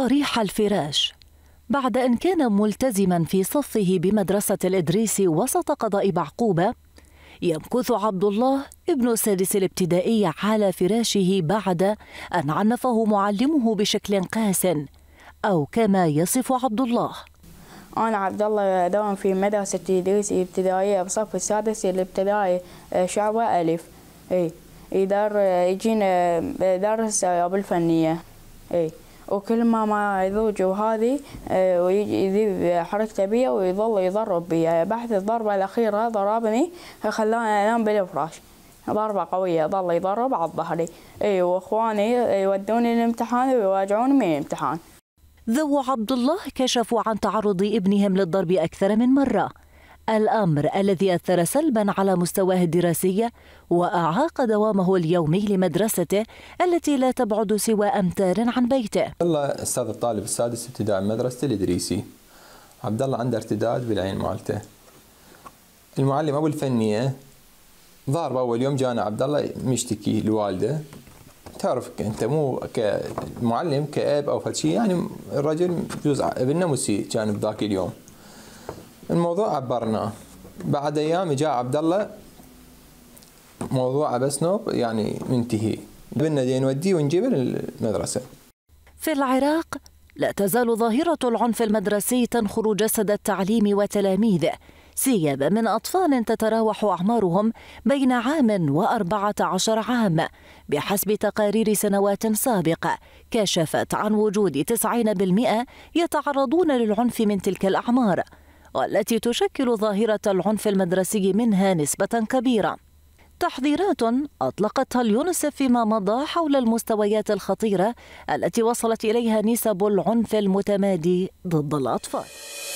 طريح الفراش بعد أن كان ملتزما في صفه بمدرسة الإدريس وسط قضاء بعقوبة يمكث عبد الله ابن السادس الابتدائي على فراشه بعد أن عنفه معلمه بشكل قاس أو كما يصف عبد الله أنا عبد الله دوم في مدرسة تدريس ابتدائية بصف السادس الابتدائي آه، شعبة ألف إي يدار يجينا آه، درس أبو الفنية إي وكل ما ما يذوج وهذه آه، ويذيب حركته بيا ويظل يضرب بيا آه، بحث الضربة الأخيرة ضربني خلاني أنام بالفراش ضربة قوية ظل يضرب على ظهري اي واخواني يودوني الامتحان ويواجعوني من الامتحان ذو عبد الله كشفوا عن تعرض ابنهم للضرب أكثر من مرة الأمر الذي أثر سلبا على مستواه الدراسي وأعاق دوامه اليومي لمدرسته التي لا تبعد سوى أمتار عن بيته الله أستاذ الطالب السادس ابتداء مدرسته الإدريسي عبد الله عنده ارتداد بالعين مالته المعلم أبو الفنية ضارب أول يوم جانا عبد الله مشتكي لوالده تعرف انت مو كمعلم كاب او فد شيء يعني الرجل جزء ابنه مسيء كان بذاك اليوم الموضوع عبرناه بعد ايام جاء عبد الله موضوع بس نوب يعني منتهي بدنا نوديه ونجيبه للمدرسه في العراق لا تزال ظاهرة العنف المدرسي تنخر جسد التعليم وتلاميذه سيما من أطفال تتراوح أعمارهم بين عام وأربعة عشر عام بحسب تقارير سنوات سابقة كشفت عن وجود 90% يتعرضون للعنف من تلك الأعمار والتي تشكل ظاهرة العنف المدرسي منها نسبة كبيرة تحذيرات أطلقتها اليونسف فيما مضى حول المستويات الخطيرة التي وصلت إليها نسب العنف المتمادي ضد الأطفال